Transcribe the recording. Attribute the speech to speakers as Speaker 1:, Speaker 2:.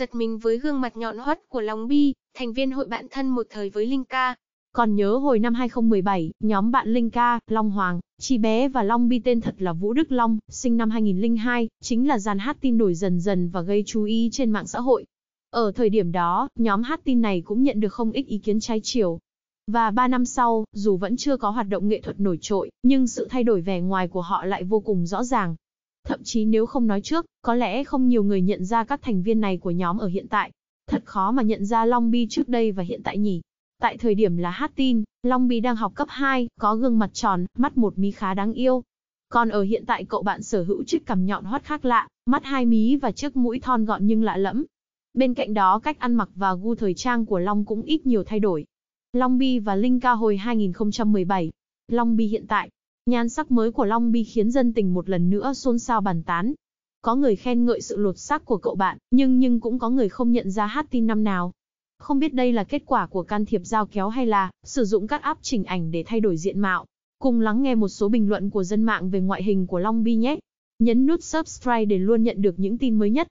Speaker 1: giật mình với gương mặt nhọn hoắt của Long Bi, thành viên hội bạn thân một thời với Linh Ca. Còn nhớ hồi năm 2017, nhóm bạn Linh Ca, Long Hoàng, Chi Bé và Long Bi tên thật là Vũ Đức Long, sinh năm 2002, chính là dàn hát tin nổi dần dần và gây chú ý trên mạng xã hội. Ở thời điểm đó, nhóm hát tin này cũng nhận được không ít ý kiến trái chiều. Và 3 năm sau, dù vẫn chưa có hoạt động nghệ thuật nổi trội, nhưng sự thay đổi vẻ ngoài của họ lại vô cùng rõ ràng. Thậm chí nếu không nói trước, có lẽ không nhiều người nhận ra các thành viên này của nhóm ở hiện tại. Thật khó mà nhận ra Long Bi trước đây và hiện tại nhỉ. Tại thời điểm là hát tin, Long Bi đang học cấp 2, có gương mặt tròn, mắt một mí khá đáng yêu. Còn ở hiện tại cậu bạn sở hữu chiếc cằm nhọn hoắt khác lạ, mắt hai mí và chiếc mũi thon gọn nhưng lạ lẫm. Bên cạnh đó cách ăn mặc và gu thời trang của Long cũng ít nhiều thay đổi. Long Bi và Linh ca hồi 2017. Long Bi hiện tại, Nhan sắc mới của Long Bi khiến dân tình một lần nữa xôn xao bàn tán. Có người khen ngợi sự lột xác của cậu bạn, nhưng nhưng cũng có người không nhận ra hát tin năm nào. Không biết đây là kết quả của can thiệp giao kéo hay là sử dụng các app chỉnh ảnh để thay đổi diện mạo. Cùng lắng nghe một số bình luận của dân mạng về ngoại hình của Long Bi nhé. Nhấn nút subscribe để luôn nhận được những tin mới nhất.